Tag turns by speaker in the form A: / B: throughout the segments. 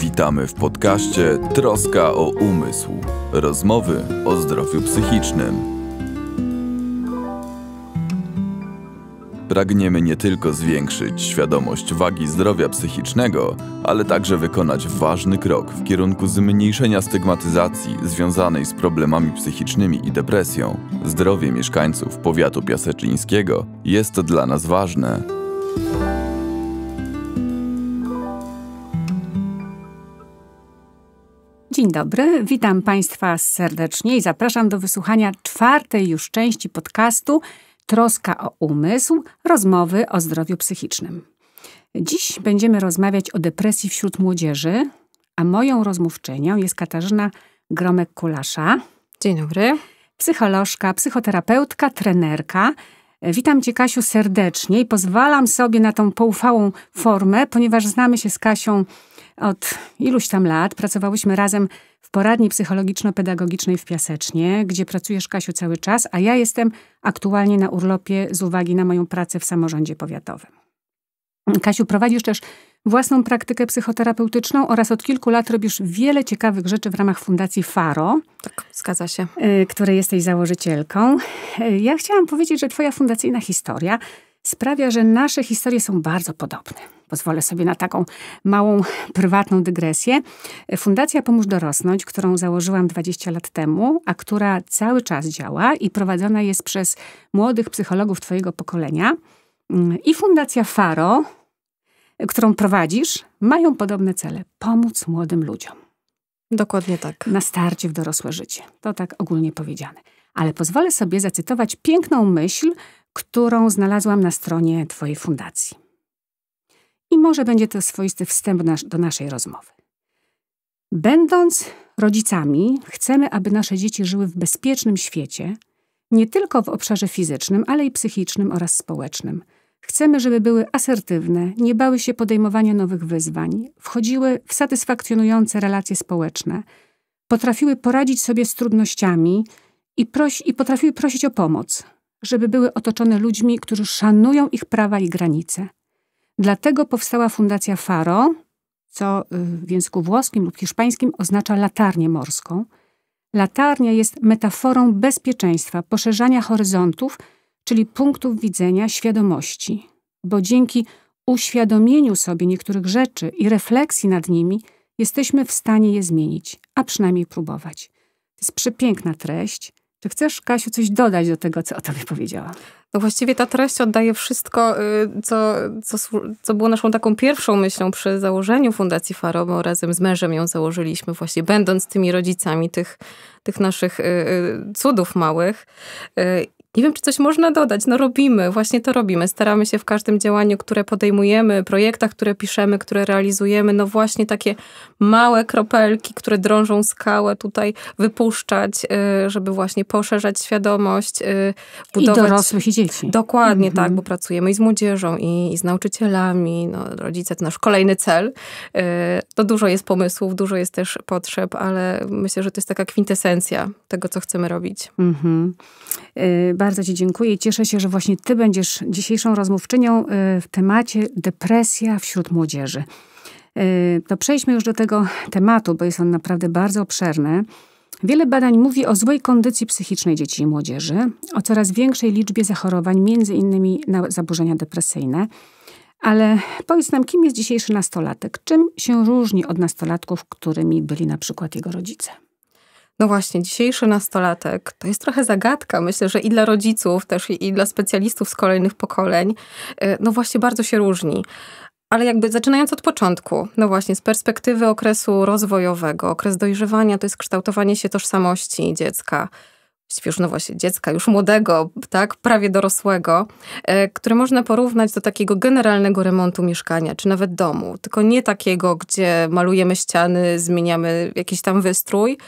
A: Witamy w podcaście Troska o umysł. Rozmowy o zdrowiu psychicznym. Pragniemy nie tylko zwiększyć świadomość wagi zdrowia psychicznego, ale także wykonać ważny krok w kierunku zmniejszenia stygmatyzacji związanej z problemami psychicznymi i depresją. Zdrowie mieszkańców powiatu piaseczyńskiego jest dla nas ważne.
B: Dzień dobry, witam Państwa serdecznie i zapraszam do wysłuchania czwartej już części podcastu Troska o umysł rozmowy o zdrowiu psychicznym. Dziś będziemy rozmawiać o depresji wśród młodzieży, a moją rozmówczynią jest Katarzyna Gromek-Kulasza. Dzień dobry. Psycholożka, psychoterapeutka, trenerka. Witam Cię, Kasiu, serdecznie i pozwalam sobie na tą poufałą formę, ponieważ znamy się z Kasią od iluś tam lat pracowałyśmy razem w poradni psychologiczno-pedagogicznej w Piasecznie, gdzie pracujesz, Kasiu, cały czas, a ja jestem aktualnie na urlopie z uwagi na moją pracę w samorządzie powiatowym. Kasiu, prowadzisz też własną praktykę psychoterapeutyczną oraz od kilku lat robisz wiele ciekawych rzeczy w ramach Fundacji Faro. Tak, zgadza się. Y, której jesteś założycielką. Y, ja chciałam powiedzieć, że twoja fundacyjna historia – sprawia, że nasze historie są bardzo podobne. Pozwolę sobie na taką małą, prywatną dygresję. Fundacja Pomóż Dorosnąć, którą założyłam 20 lat temu, a która cały czas działa i prowadzona jest przez młodych psychologów Twojego pokolenia, mm, i Fundacja Faro, którą prowadzisz, mają podobne cele pomóc młodym ludziom. Dokładnie tak. Na starcie w dorosłe życie. To tak ogólnie powiedziane. Ale pozwolę sobie zacytować piękną myśl, którą znalazłam na stronie Twojej fundacji. I może będzie to swoisty wstęp do naszej rozmowy. Będąc rodzicami, chcemy, aby nasze dzieci żyły w bezpiecznym świecie, nie tylko w obszarze fizycznym, ale i psychicznym oraz społecznym. Chcemy, żeby były asertywne, nie bały się podejmowania nowych wyzwań, wchodziły w satysfakcjonujące relacje społeczne, potrafiły poradzić sobie z trudnościami i, prosi, i potrafiły prosić o pomoc, żeby były otoczone ludźmi, którzy szanują ich prawa i granice. Dlatego powstała Fundacja Faro, co y, w języku włoskim lub hiszpańskim oznacza latarnię morską. Latarnia jest metaforą bezpieczeństwa, poszerzania horyzontów, czyli punktów widzenia, świadomości, bo dzięki uświadomieniu sobie niektórych rzeczy i refleksji nad nimi jesteśmy w stanie je zmienić, a przynajmniej próbować. To jest przepiękna
A: treść. Czy chcesz, Kasiu, coś dodać do tego, co o tobie powiedziała? No właściwie ta treść oddaje wszystko, y, co, co, co było naszą taką pierwszą myślą przy założeniu Fundacji Faro, bo razem z mężem ją założyliśmy właśnie, będąc tymi rodzicami tych, tych naszych y, y, cudów małych nie wiem, czy coś można dodać. No robimy, właśnie to robimy. Staramy się w każdym działaniu, które podejmujemy, projektach, które piszemy, które realizujemy, no właśnie takie małe kropelki, które drążą skałę tutaj wypuszczać, y, żeby właśnie poszerzać świadomość, y, budować... I dorosłych i dzieci. Dokładnie mhm. tak, bo pracujemy i z młodzieżą, i, i z nauczycielami, no rodzice to nasz kolejny cel. Y, to dużo jest pomysłów, dużo jest też potrzeb, ale myślę, że to jest taka kwintesencja tego, co chcemy robić. Mhm bardzo Ci dziękuję i cieszę się, że właśnie Ty będziesz dzisiejszą
B: rozmówczynią y, w temacie depresja wśród młodzieży. Y, to przejdźmy już do tego tematu, bo jest on naprawdę bardzo obszerny. Wiele badań mówi o złej kondycji psychicznej dzieci i młodzieży, o coraz większej liczbie zachorowań, między innymi na zaburzenia depresyjne. Ale powiedz nam, kim jest dzisiejszy nastolatek? Czym się różni od nastolatków, którymi byli na przykład jego rodzice? No właśnie,
A: dzisiejszy nastolatek to jest trochę zagadka. Myślę, że i dla rodziców też, i dla specjalistów z kolejnych pokoleń, e, no właśnie bardzo się różni. Ale jakby zaczynając od początku, no właśnie, z perspektywy okresu rozwojowego, okres dojrzewania to jest kształtowanie się tożsamości dziecka już nowości dziecka, już młodego, tak, prawie dorosłego, e, który można porównać do takiego generalnego remontu mieszkania, czy nawet domu, tylko nie takiego, gdzie malujemy ściany, zmieniamy jakiś tam wystrój,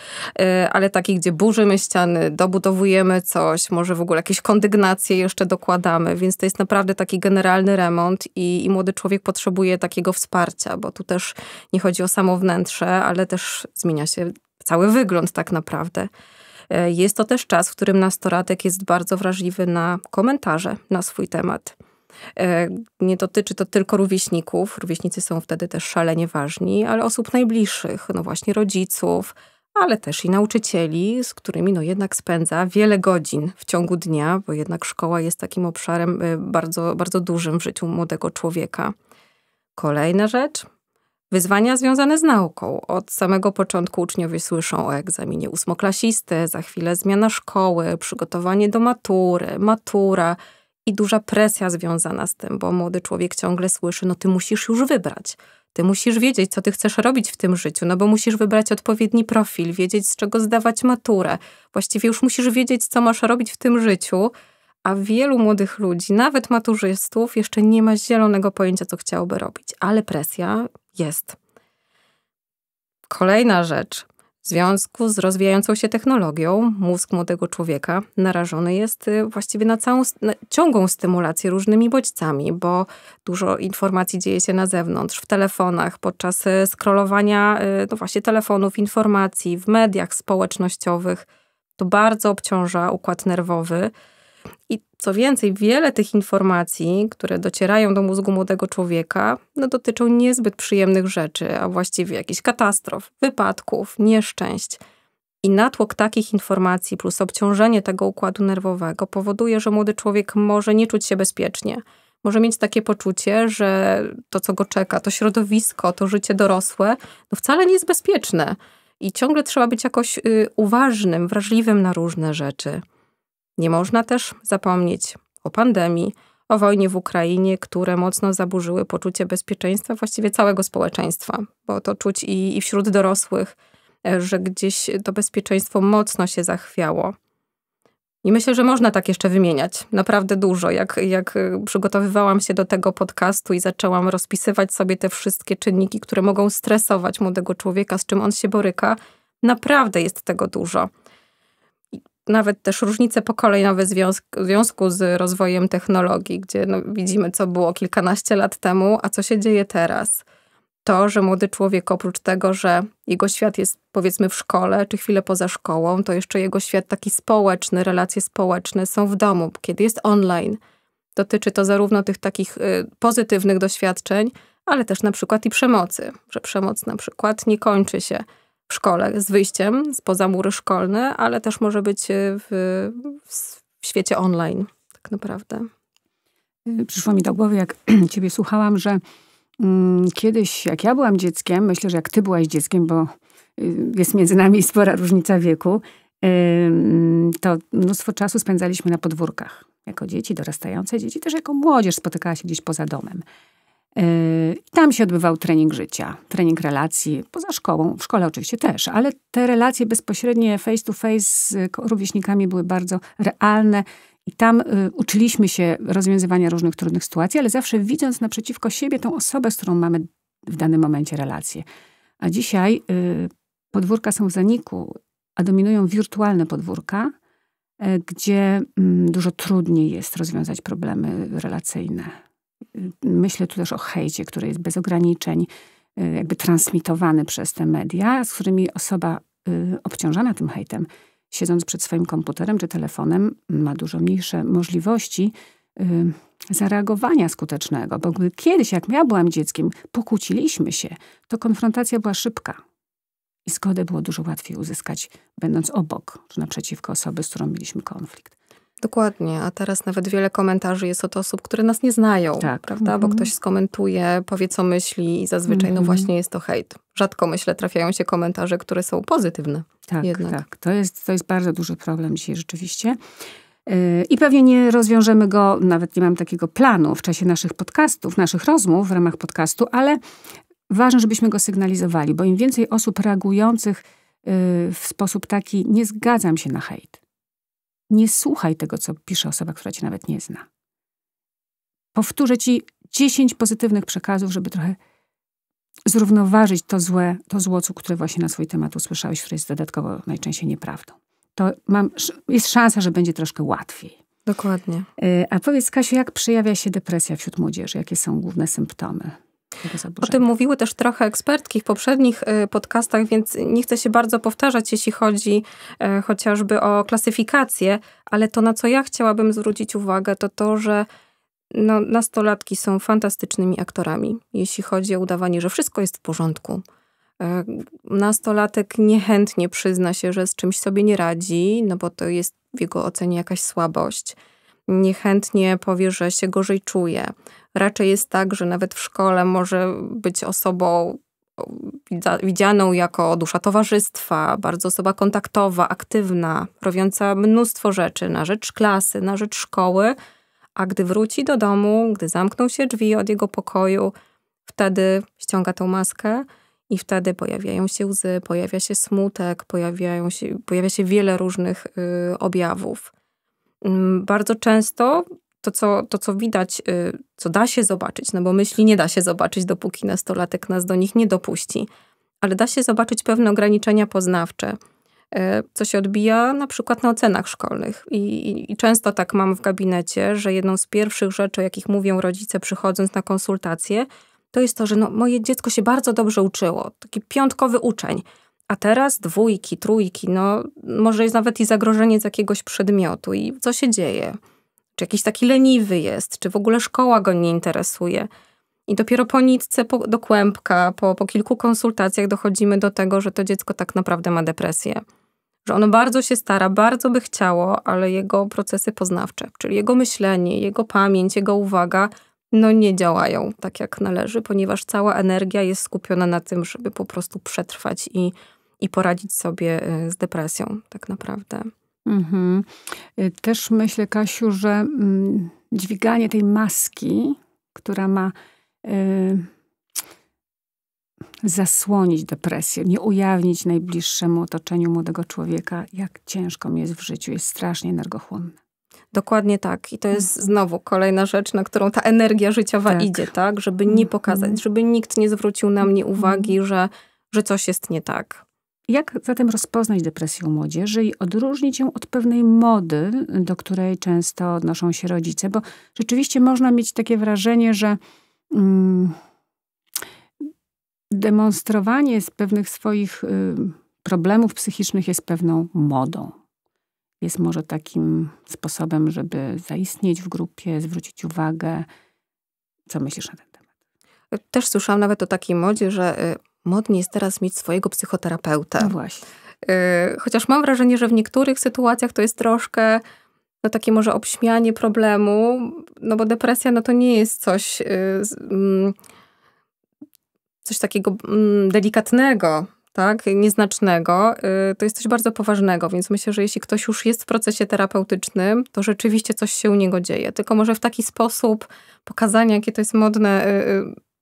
A: e, ale taki, gdzie burzymy ściany, dobudowujemy coś, może w ogóle jakieś kondygnacje jeszcze dokładamy, więc to jest naprawdę taki generalny remont i, i młody człowiek potrzebuje takiego wsparcia, bo tu też nie chodzi o samo wnętrze, ale też zmienia się cały wygląd tak naprawdę. E, jest to też czas, w którym nastolatek jest bardzo wrażliwy na komentarze na swój temat. E, nie dotyczy to tylko rówieśników, rówieśnicy są wtedy też szalenie ważni, ale osób najbliższych, no właśnie rodziców, ale też i nauczycieli, z którymi no jednak spędza wiele godzin w ciągu dnia, bo jednak szkoła jest takim obszarem e, bardzo, bardzo dużym w życiu młodego człowieka. Kolejna rzecz, Wyzwania związane z nauką. Od samego początku uczniowie słyszą o egzaminie ósmoklasisty, za chwilę zmiana szkoły, przygotowanie do matury, matura i duża presja związana z tym, bo młody człowiek ciągle słyszy: No, ty musisz już wybrać. Ty musisz wiedzieć, co ty chcesz robić w tym życiu, no bo musisz wybrać odpowiedni profil, wiedzieć, z czego zdawać maturę. Właściwie już musisz wiedzieć, co masz robić w tym życiu, a wielu młodych ludzi, nawet maturzystów, jeszcze nie ma zielonego pojęcia, co chciałoby robić, ale presja jest. Kolejna rzecz. W związku z rozwijającą się technologią, mózg młodego człowieka narażony jest y, właściwie na całą na ciągłą stymulację różnymi bodźcami, bo dużo informacji dzieje się na zewnątrz, w telefonach, podczas y, scrollowania y, no właśnie telefonów, informacji, w mediach społecznościowych. To bardzo obciąża układ nerwowy i co więcej, wiele tych informacji, które docierają do mózgu młodego człowieka, no, dotyczą niezbyt przyjemnych rzeczy, a właściwie jakichś katastrof, wypadków, nieszczęść. I natłok takich informacji plus obciążenie tego układu nerwowego powoduje, że młody człowiek może nie czuć się bezpiecznie. Może mieć takie poczucie, że to, co go czeka, to środowisko, to życie dorosłe, no wcale nie jest bezpieczne. I ciągle trzeba być jakoś y, uważnym, wrażliwym na różne rzeczy. Nie można też zapomnieć o pandemii, o wojnie w Ukrainie, które mocno zaburzyły poczucie bezpieczeństwa właściwie całego społeczeństwa, bo to czuć i, i wśród dorosłych, e, że gdzieś to bezpieczeństwo mocno się zachwiało. I myślę, że można tak jeszcze wymieniać naprawdę dużo. Jak, jak e, przygotowywałam się do tego podcastu i zaczęłam rozpisywać sobie te wszystkie czynniki, które mogą stresować młodego człowieka, z czym on się boryka, naprawdę jest tego dużo nawet też różnice pokoleniowe w związku z rozwojem technologii, gdzie no, widzimy, co było kilkanaście lat temu, a co się dzieje teraz. To, że młody człowiek oprócz tego, że jego świat jest powiedzmy w szkole czy chwilę poza szkołą, to jeszcze jego świat taki społeczny, relacje społeczne są w domu, kiedy jest online. Dotyczy to zarówno tych takich y, pozytywnych doświadczeń, ale też na przykład i przemocy, że przemoc na przykład nie kończy się w szkole, z wyjściem spoza mury szkolne, ale też może być e, w, w świecie online, tak naprawdę. Y, przyszło
B: mi do głowy, jak ciebie słuchałam, że mm, kiedyś, jak ja byłam dzieckiem, myślę, że jak ty byłaś dzieckiem, bo y, jest między nami spora różnica wieku, to mnóstwo czasu spędzaliśmy na podwórkach. Jako dzieci, dorastające dzieci, też jako młodzież spotykała się gdzieś poza domem. Yy, tam się odbywał trening życia, trening relacji, poza szkołą, w szkole oczywiście też, ale te relacje bezpośrednie face to face z rówieśnikami były bardzo realne i tam yy, uczyliśmy się rozwiązywania różnych trudnych sytuacji, ale zawsze widząc naprzeciwko siebie tą osobę, z którą mamy w danym momencie relacje. A dzisiaj yy, podwórka są w zaniku, a dominują wirtualne podwórka, gdzie mm, dużo trudniej jest rozwiązać problemy relacyjne. Myślę tu też o hejcie, który jest bez ograniczeń, y, jakby transmitowany przez te media, z którymi osoba y, obciążona tym hejtem, siedząc przed swoim komputerem czy telefonem, ma dużo mniejsze możliwości y, zareagowania skutecznego. Bo gdy kiedyś, jak ja byłam dzieckiem, pokłóciliśmy się, to konfrontacja była szybka. I zgodę było dużo łatwiej uzyskać, będąc obok czy naprzeciwko osoby, z którą mieliśmy konflikt.
A: Dokładnie, a teraz nawet wiele komentarzy jest od osób, które nas nie znają, tak. prawda? Bo mhm. ktoś skomentuje, powie co myśli i zazwyczaj no mhm. właśnie jest to hejt. Rzadko myślę trafiają się komentarze, które są
B: pozytywne. Tak, jednak. tak. To jest, to jest bardzo duży problem dzisiaj rzeczywiście. Yy, I pewnie nie rozwiążemy go, nawet nie mam takiego planu w czasie naszych podcastów, naszych rozmów w ramach podcastu, ale ważne, żebyśmy go sygnalizowali, bo im więcej osób reagujących yy, w sposób taki, nie zgadzam się na hejt, nie słuchaj tego, co pisze osoba, która cię nawet nie zna. Powtórzę ci dziesięć pozytywnych przekazów, żeby trochę zrównoważyć to złe, to złocu, które właśnie na swój temat usłyszałeś, które jest dodatkowo najczęściej nieprawdą. To mam, jest szansa, że będzie troszkę łatwiej. Dokładnie. Y, a powiedz, Kasiu, jak przejawia się depresja wśród młodzieży? Jakie są główne symptomy? tego zaburzenia. O tym
A: mówiły też trochę ekspertki w poprzednich y, podcastach, więc nie chcę się bardzo powtarzać, jeśli chodzi e, chociażby o klasyfikację, ale to, na co ja chciałabym zwrócić uwagę, to to, że no, nastolatki są fantastycznymi aktorami, jeśli chodzi o udawanie, że wszystko jest w porządku. E, nastolatek niechętnie przyzna się, że z czymś sobie nie radzi, no bo to jest w jego ocenie jakaś słabość. Niechętnie powie, że się gorzej czuje. Raczej jest tak, że nawet w szkole może być osobą widzianą jako dusza towarzystwa, bardzo osoba kontaktowa, aktywna, robiąca mnóstwo rzeczy na rzecz klasy, na rzecz szkoły, a gdy wróci do domu, gdy zamkną się drzwi od jego pokoju, wtedy ściąga tą maskę i wtedy pojawiają się łzy, pojawia się smutek, pojawiają się, pojawia się wiele różnych y, objawów. Mm, bardzo często to, co, to, co widać, y, co da się zobaczyć, no bo myśli nie da się zobaczyć, dopóki nastolatek nas do nich nie dopuści, ale da się zobaczyć pewne ograniczenia poznawcze, y, co się odbija na przykład na ocenach szkolnych. I, i, często tak mam w gabinecie, że jedną z pierwszych rzeczy, o jakich mówią rodzice przychodząc na konsultacje, to jest to, że no, moje dziecko się bardzo dobrze uczyło, taki piątkowy uczeń, a teraz dwójki, trójki, no może jest nawet i zagrożenie z jakiegoś przedmiotu i co się dzieje? czy jakiś taki leniwy jest, czy w ogóle szkoła go nie interesuje. I dopiero po nitce po, do kłębka, po, po kilku konsultacjach dochodzimy do tego, że to dziecko tak naprawdę ma depresję. Że ono bardzo się stara, bardzo by chciało, ale jego procesy poznawcze, czyli jego myślenie, jego pamięć, jego uwaga, no nie działają tak jak należy, ponieważ cała energia jest skupiona na tym, żeby po prostu przetrwać i, i poradzić sobie y, z depresją, tak naprawdę.
B: Mhm. Y, też myślę, Kasiu, że mm, dźwiganie tej maski, która ma y, zasłonić depresję, nie ujawnić najbliższemu otoczeniu młodego człowieka, jak ciężko mi jest w życiu, jest strasznie energochłonne.
A: Dokładnie tak. I to jest mm. znowu kolejna rzecz, na którą ta energia życiowa tak. idzie, tak? Żeby nie pokazać, mhm. żeby nikt nie zwrócił na mnie mhm. uwagi, że, że coś jest nie tak.
B: Jak zatem rozpoznać depresję młodzieży i odróżnić ją od pewnej mody, do której często odnoszą się rodzice? Bo rzeczywiście można mieć takie wrażenie, że mm, demonstrowanie z pewnych swoich y, problemów psychicznych jest pewną modą. Jest może takim sposobem, żeby zaistnieć w grupie, zwrócić uwagę.
A: Co myślisz na ten temat? Też słyszałam nawet o takiej modzie, że y, modnie jest teraz mieć swojego psychoterapeuta. No właśnie. Y, chociaż mam wrażenie, że w niektórych sytuacjach to jest troszkę no takie może obśmianie problemu, no bo depresja no to nie jest coś, y, mm, coś takiego mm, delikatnego, tak, nieznacznego. Y, to jest coś bardzo poważnego, więc myślę, że jeśli ktoś już jest w procesie terapeutycznym, to rzeczywiście coś się u niego dzieje. Tylko może w taki sposób pokazania, jakie to jest modne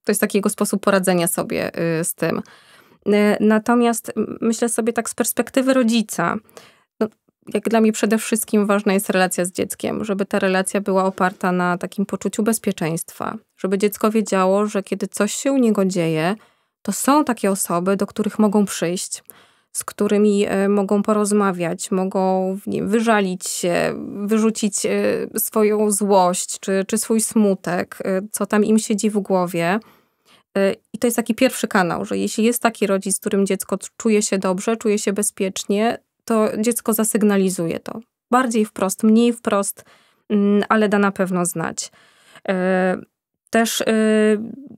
A: to jest taki jego sposób poradzenia sobie y, z tym. Y, natomiast myślę sobie tak z perspektywy rodzica, no, jak dla mnie przede wszystkim ważna jest relacja z dzieckiem, żeby ta relacja była oparta na takim poczuciu bezpieczeństwa, żeby dziecko wiedziało, że kiedy coś się u niego dzieje, to są takie osoby, do których mogą przyjść, z którymi e, mogą porozmawiać, mogą wyżalić się, wyrzucić e, swoją złość czy, czy swój smutek, e, co tam im siedzi w głowie. I to jest taki pierwszy kanał, że jeśli jest taki rodzic, z którym dziecko czuje się dobrze, czuje się bezpiecznie, to dziecko zasygnalizuje to. Bardziej wprost, mniej wprost, mm, ale da na pewno znać. Też y,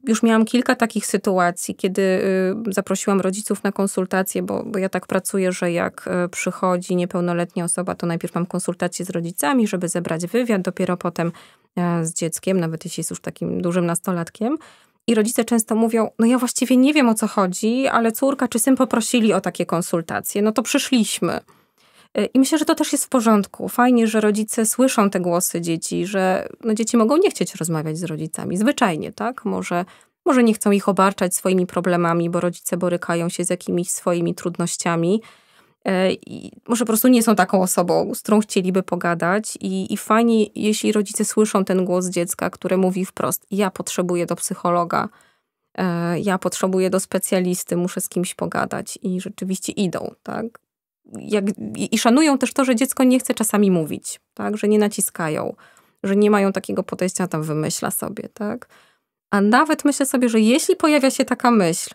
A: już miałam kilka takich sytuacji, kiedy y, zaprosiłam rodziców na konsultacje, bo, bo ja tak pracuję, że jak y, przychodzi niepełnoletnia osoba, to najpierw mam konsultacje z rodzicami, żeby zebrać wywiad, dopiero potem e, z dzieckiem, nawet jeśli jest już takim dużym nastolatkiem. I rodzice często mówią: No, ja właściwie nie wiem o co chodzi, ale córka czy syn poprosili o takie konsultacje. No to przyszliśmy. E, I myślę, że to też jest w porządku. Fajnie, że rodzice słyszą te głosy dzieci, że no, dzieci mogą nie chcieć rozmawiać z rodzicami. Zwyczajnie, tak? Może, może nie chcą ich obarczać swoimi problemami, bo rodzice borykają się z jakimiś swoimi trudnościami. E, I może po prostu nie są taką osobą, z którą chcieliby pogadać. I, I fajnie, jeśli rodzice słyszą ten głos dziecka, które mówi wprost: Ja potrzebuję do psychologa, e, ja potrzebuję do specjalisty, muszę z kimś pogadać. I rzeczywiście idą, tak? jak, i szanują też to, że dziecko nie chce czasami mówić, tak? że nie naciskają, że nie mają takiego podejścia, tam wymyśla sobie, tak? A nawet myślę sobie, że jeśli pojawia się taka myśl,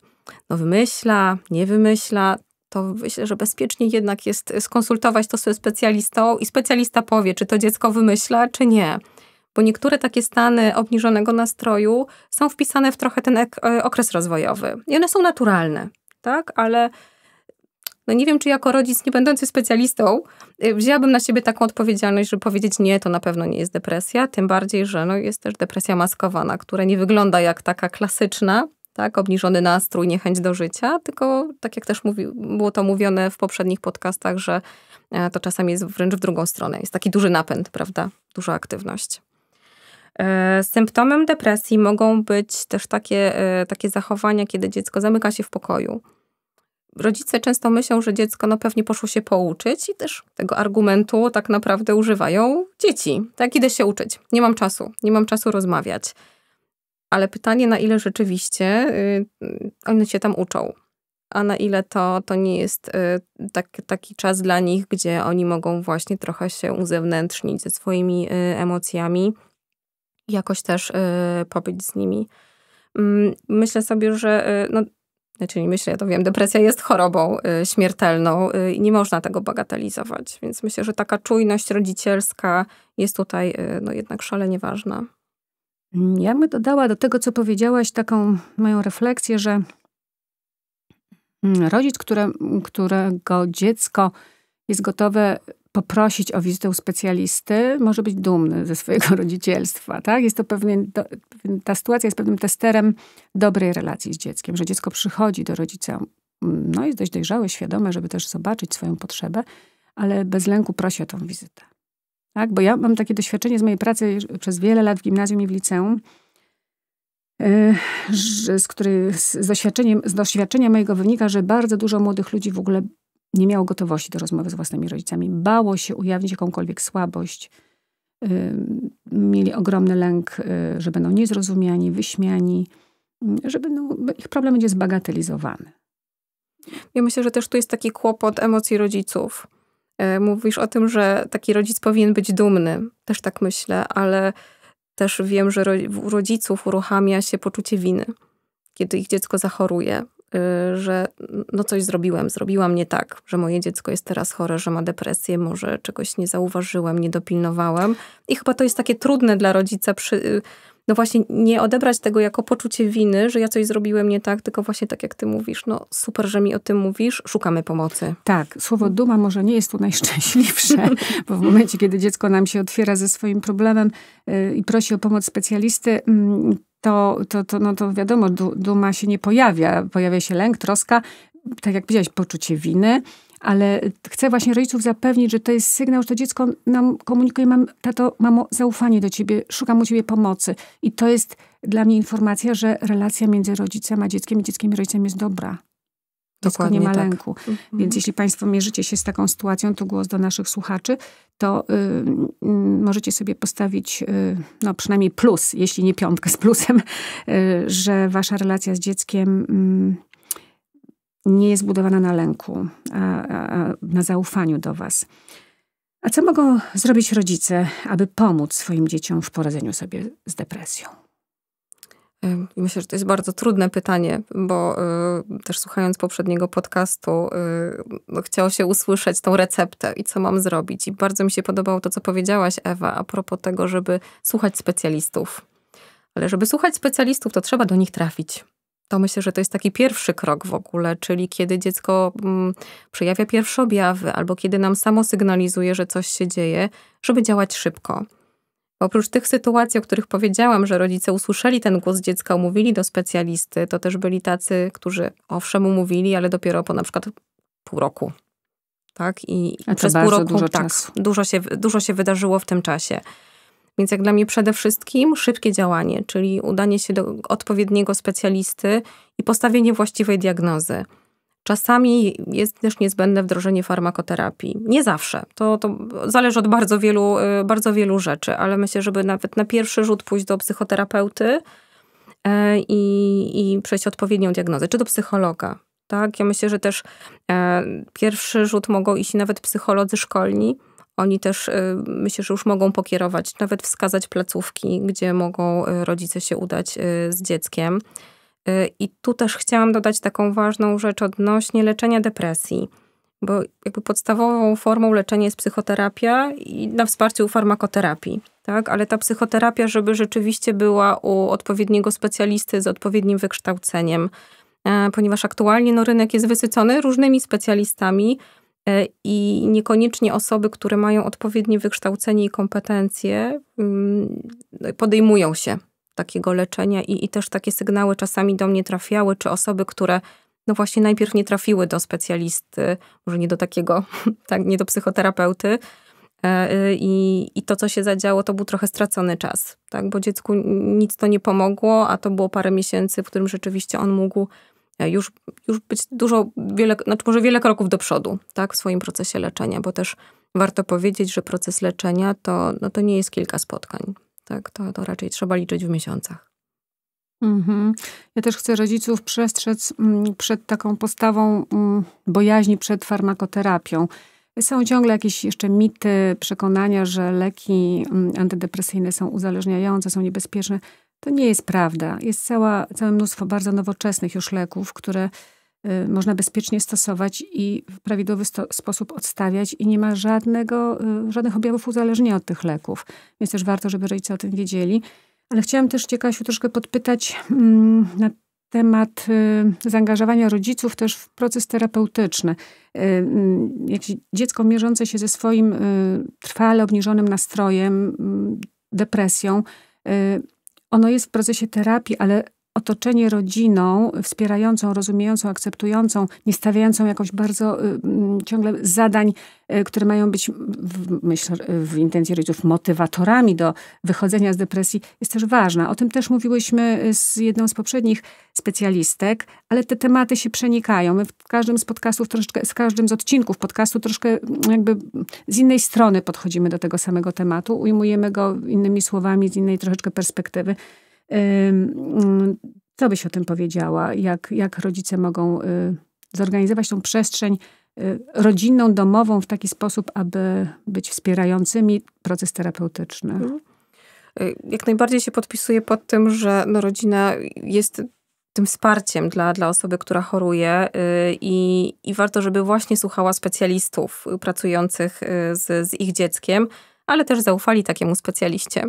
A: no wymyśla, nie wymyśla, to myślę, że bezpiecznie jednak jest skonsultować to ze specjalistą i specjalista powie, czy to dziecko wymyśla, czy nie. Bo niektóre takie stany obniżonego nastroju są wpisane w trochę ten e, okres rozwojowy. I one są naturalne, tak? Ale no nie wiem, czy jako rodzic, nie będący specjalistą, y, wzięłabym na siebie taką odpowiedzialność, żeby powiedzieć nie, to na pewno nie jest depresja, tym bardziej, że no jest też depresja maskowana, która nie wygląda jak taka klasyczna, tak, obniżony nastrój, niechęć do życia, tylko tak jak też mówi, było to mówione w poprzednich podcastach, że e, to czasami jest wręcz w drugą stronę. Jest taki duży napęd, prawda? Duża aktywność. E, symptomem depresji mogą być też takie, e, takie zachowania, kiedy dziecko zamyka się w pokoju, rodzice często myślą, że dziecko no pewnie poszło się pouczyć i też tego argumentu tak naprawdę używają dzieci. Tak, idę się uczyć, nie mam czasu, nie mam czasu rozmawiać. Ale pytanie, na ile rzeczywiście oni y, one się tam uczą, a na ile to, to nie jest y, tak, taki czas dla nich, gdzie oni mogą właśnie trochę się uzewnętrznić ze swoimi y, emocjami, jakoś też pobyć z nimi mm, myślę sobie, że no, Czyli znaczy, myślę, ja to wiem, depresja jest chorobą y, śmiertelną y, i nie można tego bagatelizować. Więc myślę, że taka czujność rodzicielska jest tutaj y, no, jednak szalenie ważna. Mm, ja bym dodała do tego, co powiedziałaś, taką moją refleksję, że
B: mm, rodzic, które, którego dziecko jest gotowe poprosić o wizytę u specjalisty, może być dumny ze swojego rodzicielstwa. Tak? Jest to pewien, ta sytuacja jest pewnym testerem dobrej relacji z dzieckiem, że dziecko przychodzi do rodzica, no jest dość dojrzałe, świadome, żeby też zobaczyć swoją potrzebę, ale bez lęku prosi o tą wizytę. Tak? Bo ja mam takie doświadczenie z mojej pracy przez wiele lat w gimnazjum i w liceum, e, z, który, z, doświadczeniem, z doświadczenia mojego wynika, że bardzo dużo młodych ludzi w ogóle nie miało gotowości do rozmowy z własnymi rodzicami. Bało się ujawnić jakąkolwiek słabość. Mieli ogromny lęk, y, że będą
A: niezrozumiani,
B: wyśmiani, y, że no, będą, ich problem będzie zbagatelizowany.
A: Ja myślę, że też tu jest taki kłopot emocji rodziców. E, mówisz o tym, że taki rodzic powinien być dumny. Też tak myślę, ale też wiem, że u rodziców uruchamia się poczucie winy, kiedy ich dziecko zachoruje, Y, że no coś zrobiłem, zrobiłam nie tak, że moje dziecko jest teraz chore, że ma depresję, może czegoś nie zauważyłem, nie dopilnowałem. I chyba to jest takie trudne dla rodzica przy, y, no właśnie nie odebrać tego jako poczucie winy, że ja coś zrobiłem nie tak, tylko właśnie tak jak ty mówisz, no super, że mi o tym mówisz, szukamy pomocy.
B: Tak, słowo duma może nie jest tu najszczęśliwsze, bo w momencie, kiedy dziecko nam się otwiera ze swoim problemem y, i prosi o pomoc specjalisty, mm, to, to, to, no to wiadomo, duma się nie pojawia. Pojawia się lęk, troska, tak jak powiedziałeś poczucie winy, ale chcę właśnie rodziców zapewnić, że to jest sygnał, że to dziecko nam komunikuje, mam, tato, mamo, zaufanie do ciebie, szukam u ciebie pomocy. I to jest dla mnie informacja, że relacja między rodzicem a dzieckiem i dzieckiem i rodzicem jest dobra. Dziecko Dokładnie nie ma tak. lęku. Mhm. Więc jeśli Państwo mierzycie się z taką sytuacją, to głos do naszych słuchaczy, to y, y, możecie sobie postawić y, no przynajmniej plus, jeśli nie piątkę z plusem, y, że Wasza relacja z dzieckiem mm, nie jest budowana na lęku, a, a, a na zaufaniu do Was. A co
A: mogą zrobić rodzice, aby pomóc swoim dzieciom w poradzeniu sobie z depresją? Myślę, że to jest bardzo trudne pytanie, bo y, też słuchając poprzedniego podcastu, y, no, chciało się usłyszeć tą receptę i co mam zrobić. I bardzo mi się podobało to, co powiedziałaś, Ewa, a propos tego, żeby słuchać specjalistów. Ale żeby słuchać specjalistów, to trzeba do nich trafić to myślę, że to jest taki pierwszy krok w ogóle, czyli kiedy dziecko mm, przejawia pierwsze objawy albo kiedy nam samo sygnalizuje, że coś się dzieje, żeby działać szybko. Oprócz tych sytuacji, o których powiedziałam, że rodzice usłyszeli ten głos dziecka, umówili do specjalisty, to też byli tacy, którzy owszem umówili, ale dopiero po na przykład pół roku. Tak? I, i przez pół roku dużo tak, dużo, się, dużo się wydarzyło w tym czasie. Więc jak dla mnie przede wszystkim szybkie działanie, czyli udanie się do odpowiedniego specjalisty i postawienie właściwej diagnozy. Czasami jest też niezbędne wdrożenie farmakoterapii. Nie zawsze. To, to zależy od bardzo wielu, y, bardzo wielu rzeczy, ale myślę, żeby nawet na pierwszy rzut pójść do psychoterapeuty e, i, i przejść odpowiednią diagnozę, czy do psychologa. Tak? Ja myślę, że też e, pierwszy rzut mogą iść nawet psycholodzy szkolni, oni też y, myślę, że już mogą pokierować, nawet wskazać placówki, gdzie mogą y, rodzice się udać y, z dzieckiem. I tu też chciałam dodać taką ważną rzecz odnośnie leczenia depresji, bo jakby podstawową formą leczenia jest psychoterapia i na wsparciu farmakoterapii, tak? Ale ta psychoterapia, żeby rzeczywiście była u odpowiedniego specjalisty z odpowiednim wykształceniem, e, ponieważ aktualnie no, rynek jest wysycony różnymi specjalistami, E, i niekoniecznie osoby, które mają odpowiednie wykształcenie i kompetencje, mm, podejmują się takiego leczenia i, i też takie sygnały czasami do mnie trafiały, czy osoby, które no właśnie najpierw nie trafiły do specjalisty, może nie do takiego, tak, nie do psychoterapeuty. E, I, I to, co się zadziało, to był trochę stracony czas, tak? bo dziecku nic to nie pomogło, a to było parę miesięcy, w którym rzeczywiście on mógł już, już być dużo, wiele, znaczy może wiele kroków do przodu tak, w swoim procesie leczenia, bo też warto powiedzieć, że proces leczenia to, no to nie jest kilka spotkań. Tak? To, to raczej trzeba liczyć w miesiącach.
B: Mhm. Ja też chcę rodziców przestrzec mm, przed taką postawą mm, bojaźni przed farmakoterapią. Są ciągle jakieś jeszcze mity, przekonania, że leki mm, antydepresyjne są uzależniające, są niebezpieczne. To nie jest prawda. Jest cała, całe mnóstwo bardzo nowoczesnych już leków, które y, można bezpiecznie stosować i w prawidłowy sposób odstawiać i nie ma żadnego, y, żadnych objawów uzależnienia od tych leków. Więc też warto, żeby rodzice o tym wiedzieli. Ale chciałam też Cię, Kasiu, troszkę podpytać mm, na temat y, zaangażowania rodziców też w proces terapeutyczny. Y, y, jak dziecko mierzące się ze swoim y, trwale obniżonym nastrojem, mm, depresją, y, ono jest w procesie terapii, ale otoczenie rodziną, wspierającą, rozumiejącą, akceptującą, nie stawiającą jakoś bardzo y, mm, ciągle zadań, y, które mają być, w, myślę, w intencji rodziców motywatorami do wychodzenia z depresji, jest też ważna. O tym też mówiłyśmy y, z jedną z poprzednich specjalistek, ale te tematy się przenikają. My w każdym z podcastów, troszeczkę, z każdym z odcinków podcastu troszkę mm, jakby z innej strony podchodzimy do tego samego tematu, ujmujemy go innymi słowami, z innej troszeczkę perspektywy. Mm, co byś o tym powiedziała? Jak, jak rodzice mogą y, zorganizować tą przestrzeń y, rodzinną, domową w taki sposób, aby być wspierającymi proces terapeutyczny? Mhm.
A: Y, jak najbardziej się podpisuję pod tym, że no, rodzina jest tym wsparciem dla, dla osoby, która choruje i, i warto, żeby właśnie słuchała specjalistów pracujących z, z ich dzieckiem, ale też zaufali takiemu specjaliście,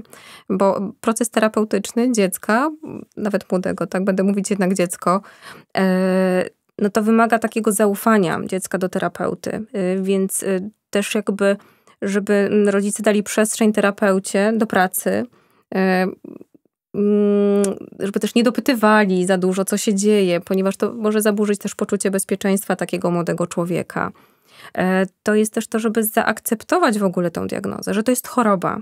A: bo proces terapeutyczny dziecka, nawet młodego, tak będę mówić jednak dziecko, e, no to wymaga takiego zaufania dziecka do terapeuty, e, więc e, też jakby, żeby rodzice dali przestrzeń terapeucie do pracy, mm, żeby też nie dopytywali za dużo, co się dzieje, ponieważ to może zaburzyć też poczucie bezpieczeństwa takiego młodego człowieka. E, to jest też to, żeby zaakceptować w ogóle tą diagnozę, że to jest choroba.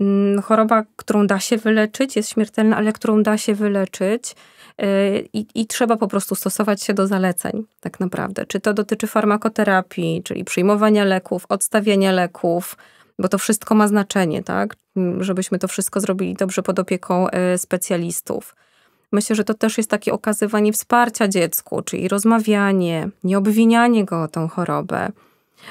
A: Mm, choroba, którą da się wyleczyć, jest śmiertelna, ale którą da się wyleczyć e, i, i trzeba po prostu stosować się do zaleceń, tak naprawdę. Czy to dotyczy farmakoterapii, czyli przyjmowania leków, odstawiania leków, bo to wszystko ma znaczenie, tak? Mm, żebyśmy to wszystko zrobili dobrze pod opieką e, specjalistów. Myślę, że to też jest takie okazywanie wsparcia dziecku, czyli rozmawianie, nie obwinianie go o tą chorobę.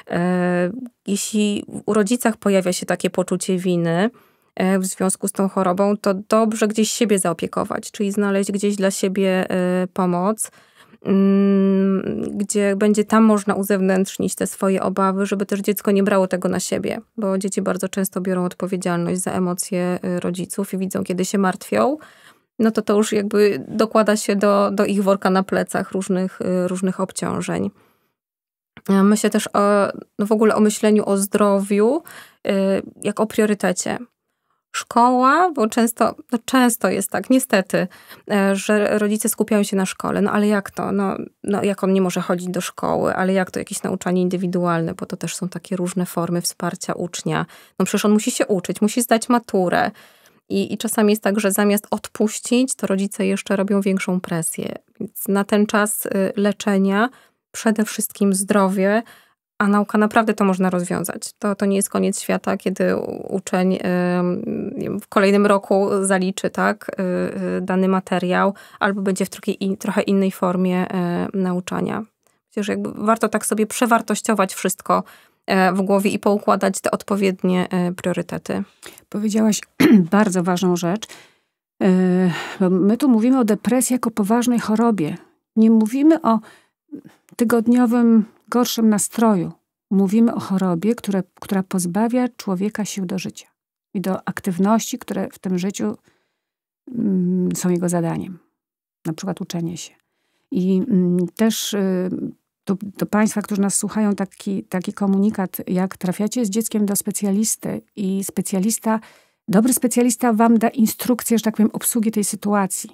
A: E, jeśli u rodzicach pojawia się takie poczucie winy e, w związku z tą chorobą, to dobrze gdzieś siebie zaopiekować, czyli znaleźć gdzieś dla siebie e, pomoc, mm, gdzie będzie tam można uzewnętrznić te swoje obawy, żeby też dziecko nie brało tego na siebie, bo dzieci bardzo często biorą odpowiedzialność za emocje rodziców i widzą, kiedy się martwią no to to już jakby dokłada się do, do ich worka na plecach różnych, y, różnych obciążeń. E, Myślę też o, e, no w ogóle o myśleniu o zdrowiu y, jak o priorytecie. Szkoła, bo często, no często jest tak, niestety, e, że rodzice skupiają się na szkole. No ale jak to? No, no jak on nie może chodzić do szkoły? Ale jak to jakieś nauczanie indywidualne? Bo to też są takie różne formy wsparcia ucznia. No przecież on musi się uczyć, musi zdać maturę i, I czasami jest tak, że zamiast odpuścić, to rodzice jeszcze robią większą presję. Więc na ten czas y, leczenia, przede wszystkim zdrowie, a nauka naprawdę to można rozwiązać. To, to nie jest koniec świata, kiedy uczeń y, w kolejnym roku zaliczy tak, y, dany materiał albo będzie w trochę, trochę innej formie nauczania. Przecież jakby warto tak sobie przewartościować wszystko, E, w głowie i poukładać te odpowiednie e, priorytety.
B: Powiedziałaś bardzo ważną rzecz. E, my tu mówimy o depresji jako poważnej chorobie. Nie mówimy o tygodniowym gorszym nastroju. Mówimy o chorobie, które, która pozbawia człowieka sił do życia i do aktywności, które w tym życiu mm, są jego zadaniem, na przykład uczenie się. I mm, też y, do, do, Państwa, którzy nas słuchają, taki, taki komunikat, jak trafiacie z dzieckiem do specjalisty i specjalista, dobry specjalista Wam da instrukcję, że tak powiem, obsługi tej sytuacji.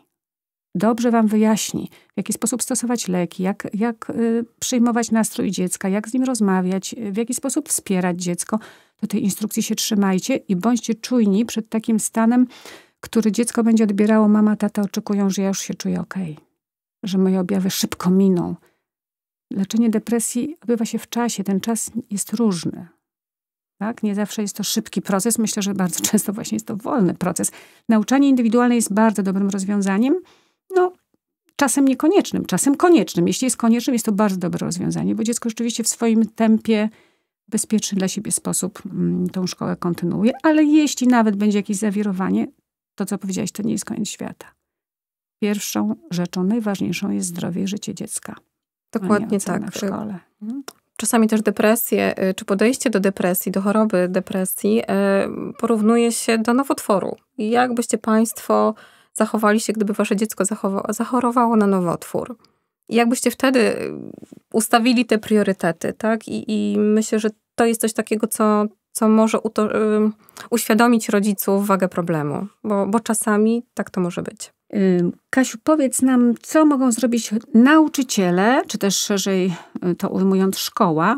B: Dobrze Wam wyjaśni, w jaki sposób stosować leki, jak, jak y, przyjmować nastrój dziecka, jak z nim rozmawiać, w jaki sposób wspierać dziecko. Do tej instrukcji się trzymajcie i bądźcie czujni przed takim stanem, który dziecko będzie odbierało. Mama, tata oczekują, że ja już się czuję ok, że moje objawy szybko miną leczenie depresji odbywa się w czasie. Ten czas jest różny. Tak? Nie zawsze jest to szybki proces. Myślę, że bardzo często właśnie jest to wolny proces. Nauczanie indywidualne jest bardzo dobrym rozwiązaniem. No, czasem niekoniecznym, czasem koniecznym. Jeśli jest koniecznym, jest to bardzo dobre rozwiązanie, bo dziecko rzeczywiście w swoim tempie, bezpieczny dla siebie sposób m, mm, tą szkołę kontynuuje. Ale jeśli nawet będzie jakieś zawirowanie, to co powiedziałaś, to nie jest koniec świata. Pierwszą rzeczą, najważniejszą jest zdrowie i życie dziecka. Dokładnie tak.
A: W szkole. Mhm. Czasami też depresję, y, czy podejście do depresji, do choroby depresji y, porównuje się do nowotworu. Jak byście Państwo zachowali się, gdyby Wasze dziecko zachorowało na nowotwór? jakbyście wtedy y, ustawili te priorytety, tak? I, I, myślę, że to jest coś takiego, co co może uświadomić rodziców wagę problemu, bo, bo czasami tak to może być. Kasiu, powiedz nam, co mogą zrobić nauczyciele, czy też szerzej
B: y, to ujmując szkoła,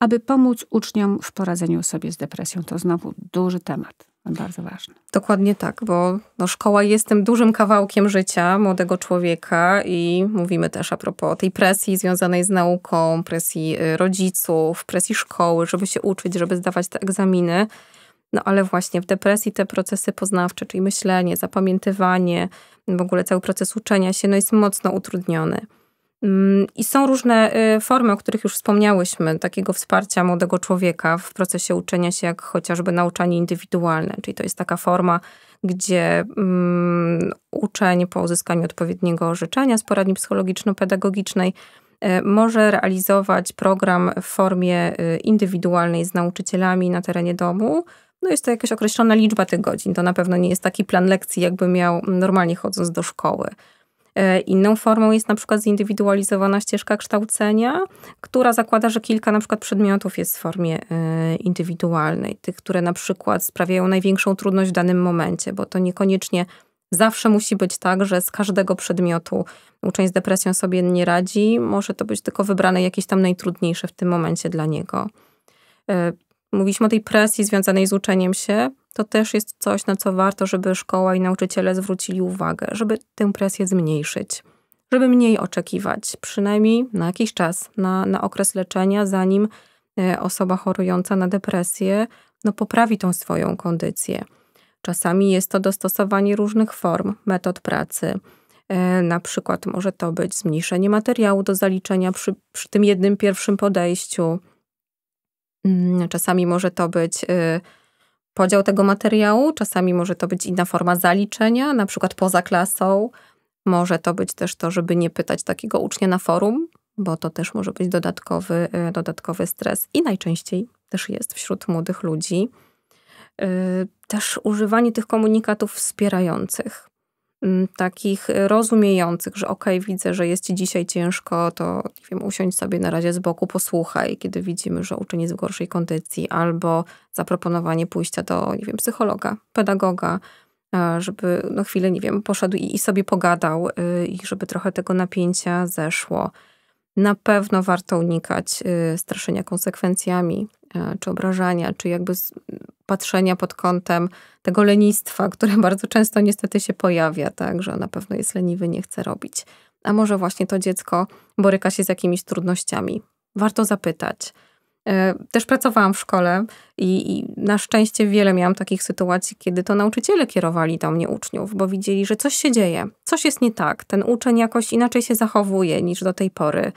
B: aby pomóc uczniom w poradzeniu sobie z depresją. To
A: znowu duży
B: temat bardzo ważne.
A: Dokładnie tak, bo no, szkoła jest tym dużym kawałkiem życia młodego człowieka i mówimy też a propos tej presji związanej z nauką, presji y, rodziców, presji szkoły, żeby się uczyć, żeby zdawać te egzaminy. No ale właśnie w depresji te procesy poznawcze, czyli myślenie, zapamiętywanie, w ogóle cały proces uczenia się, no jest mocno utrudniony. Mm, I są różne y, formy, o których już wspomniałyśmy, takiego wsparcia młodego człowieka w procesie uczenia się, jak chociażby nauczanie indywidualne, czyli to jest taka forma, gdzie mm, uczeń po uzyskaniu odpowiedniego orzeczenia z poradni psychologiczno-pedagogicznej y, może realizować program w formie y, indywidualnej z nauczycielami na terenie domu. No jest to jakaś określona liczba tych godzin. To na pewno nie jest taki plan lekcji, jakby miał mm, normalnie chodząc do szkoły. E, inną formą jest na przykład zindywidualizowana ścieżka kształcenia, która zakłada, że kilka na przykład przedmiotów jest w formie e, indywidualnej, tych, które na przykład sprawiają największą trudność w danym momencie, bo to niekoniecznie zawsze musi być tak, że z każdego przedmiotu uczeń z depresją sobie nie radzi, może to być tylko wybrane jakieś tam najtrudniejsze w tym momencie dla niego. E, mówiliśmy o tej presji związanej z uczeniem się. To też jest coś, na co warto, żeby szkoła i nauczyciele zwrócili uwagę, żeby tę presję zmniejszyć, żeby mniej oczekiwać, przynajmniej na jakiś czas, na, na okres leczenia, zanim e, osoba chorująca na depresję no, poprawi tą swoją kondycję. Czasami jest to dostosowanie różnych form, metod pracy. E, na przykład może to być zmniejszenie materiału do zaliczenia przy, przy tym jednym pierwszym podejściu. Mm, czasami może to być y, podział tego materiału, czasami może to być inna forma zaliczenia, na przykład poza klasą. Może to być też to, żeby nie pytać takiego ucznia na forum, bo to też może być dodatkowy, e, dodatkowy stres i najczęściej też jest wśród młodych ludzi. E, też używanie tych komunikatów wspierających. Mm, takich rozumiejących, że okej, okay, widzę, że jest ci dzisiaj ciężko, to nie wiem, usiądź sobie na razie z boku, posłuchaj, kiedy widzimy, że uczeń jest w gorszej kondycji, albo zaproponowanie pójścia do, nie wiem, psychologa, pedagoga, żeby na chwilę, nie wiem, poszedł i, i sobie pogadał y, i żeby trochę tego napięcia zeszło. Na pewno warto unikać y, straszenia konsekwencjami, E, czy obrażania, czy jakby patrzenia pod kątem tego lenistwa, które bardzo często niestety się pojawia, tak, że na pewno jest leniwy, nie chce robić. A może właśnie to dziecko boryka się z jakimiś trudnościami. Warto zapytać. E, też pracowałam w szkole i, i, na szczęście wiele miałam takich sytuacji, kiedy to nauczyciele kierowali do mnie uczniów, bo widzieli, że coś się dzieje, coś jest nie tak, ten uczeń jakoś inaczej się zachowuje niż do tej pory,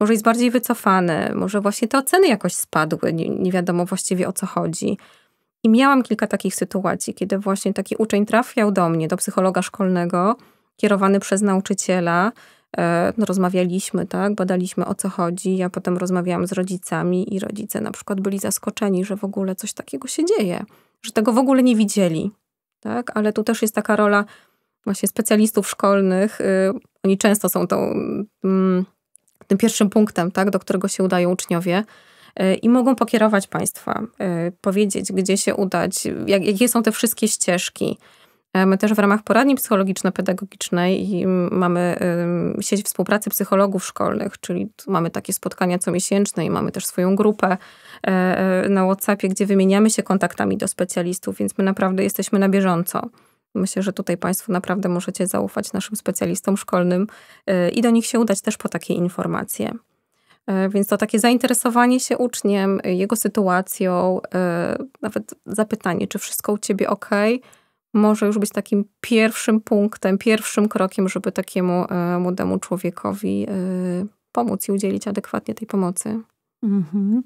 A: może jest bardziej wycofany, może właśnie te oceny jakoś spadły, nie, nie wiadomo właściwie o co chodzi. I miałam kilka takich sytuacji, kiedy właśnie taki uczeń trafiał do mnie, do psychologa szkolnego, kierowany przez nauczyciela. E, no, rozmawialiśmy, tak, badaliśmy o co chodzi. Ja potem rozmawiałam z rodzicami i rodzice na przykład byli zaskoczeni, że w ogóle coś takiego się dzieje, że tego w ogóle nie widzieli. Tak? Ale tu też jest taka rola właśnie specjalistów szkolnych. Y, oni często są tą mm, tym pierwszym punktem, tak, do którego się udają uczniowie y, i mogą pokierować Państwa, y, powiedzieć, gdzie się udać, jak, jakie są te wszystkie ścieżki. E, my też w ramach poradni psychologiczno-pedagogicznej mamy y, sieć współpracy psychologów szkolnych, czyli mamy takie spotkania comiesięczne i mamy też swoją grupę e, e, na WhatsAppie, gdzie wymieniamy się kontaktami do specjalistów, więc my naprawdę jesteśmy na bieżąco. Myślę, że tutaj Państwo naprawdę możecie zaufać naszym specjalistom szkolnym e, i do nich się udać też po takie informacje. E, więc to takie zainteresowanie się uczniem, jego sytuacją, e, nawet zapytanie, czy wszystko u ciebie ok, może już być takim pierwszym punktem, pierwszym krokiem, żeby takiemu młodemu człowiekowi pomóc i udzielić adekwatnie tej pomocy.
B: Mhm.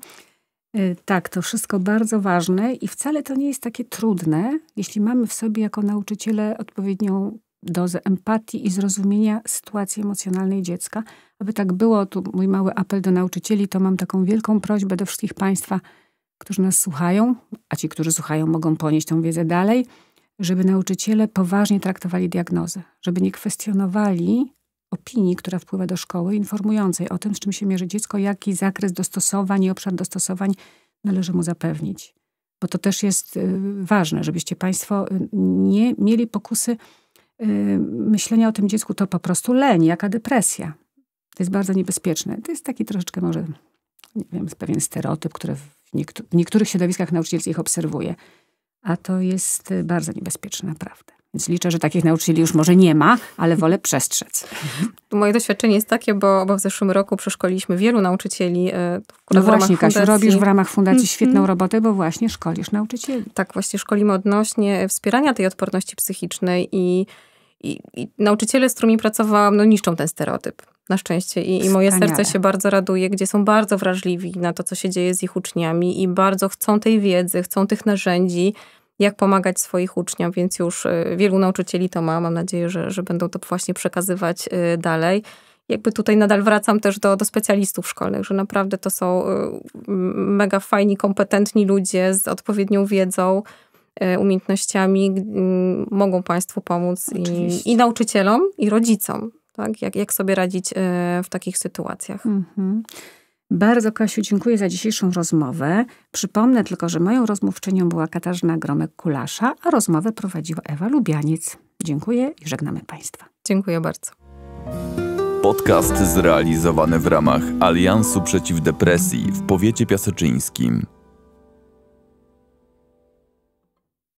B: Y, tak, to wszystko bardzo ważne i wcale to nie jest takie trudne, jeśli mamy w sobie jako nauczyciele odpowiednią dozę empatii i zrozumienia sytuacji emocjonalnej dziecka. Aby tak było, tu mój mały apel do nauczycieli, to mam taką wielką prośbę do wszystkich Państwa, którzy nas słuchają, a ci, którzy słuchają, mogą ponieść tą wiedzę dalej, żeby nauczyciele poważnie traktowali diagnozę, żeby nie kwestionowali opinii, która wpływa do szkoły, informującej o tym, z czym się mierzy dziecko, jaki zakres dostosowań i obszar dostosowań należy mu zapewnić. Bo to też jest y, ważne, żebyście Państwo y, nie mieli pokusy y, myślenia o tym dziecku, to po prostu leń, jaka depresja. To jest bardzo niebezpieczne. To jest taki troszeczkę może, nie wiem, pewien stereotyp, który w, niektó w niektórych środowiskach nauczycielskich obserwuję. A to jest bardzo niebezpieczne, naprawdę. Więc liczę, że takich nauczycieli już może nie ma, ale wolę przestrzec. Mhm.
A: Moje doświadczenie jest takie, bo, bo w zeszłym roku przeszkoliliśmy wielu nauczycieli. E, no właśnie, Kasiu, robisz w ramach Fundacji mhm. świetną robotę, bo właśnie szkolisz nauczycieli. Tak, właśnie szkolimy odnośnie wspierania tej odporności psychicznej i, i, i nauczyciele, z którymi pracowałam, no niszczą ten stereotyp. Na szczęście I, i moje serce się bardzo raduje, gdzie są bardzo wrażliwi na to, co się dzieje z ich uczniami i bardzo chcą tej wiedzy, chcą tych narzędzi jak pomagać swoich uczniom, więc już y, wielu nauczycieli to ma. Mam nadzieję, że, że będą to właśnie przekazywać y, dalej. Jakby tutaj nadal wracam też do, do specjalistów szkolnych, że naprawdę to są y, mega fajni, kompetentni ludzie z odpowiednią wiedzą, umiejętnościami. Mm, mogą Państwu pomóc i, i nauczycielom, i rodzicom, tak? jak, jak sobie radzić w takich sytuacjach.
B: Mhm. Bardzo Kasiu dziękuję za dzisiejszą rozmowę. Przypomnę tylko, że moją rozmówczynią była Katarzyna Gromek-Kulasza, a rozmowę prowadziła Ewa Lubianiec. Dziękuję i żegnamy Państwa.
A: Dziękuję bardzo. Podcast zrealizowany w ramach Aliansu Przeciw Depresji w powiecie piaseczyńskim.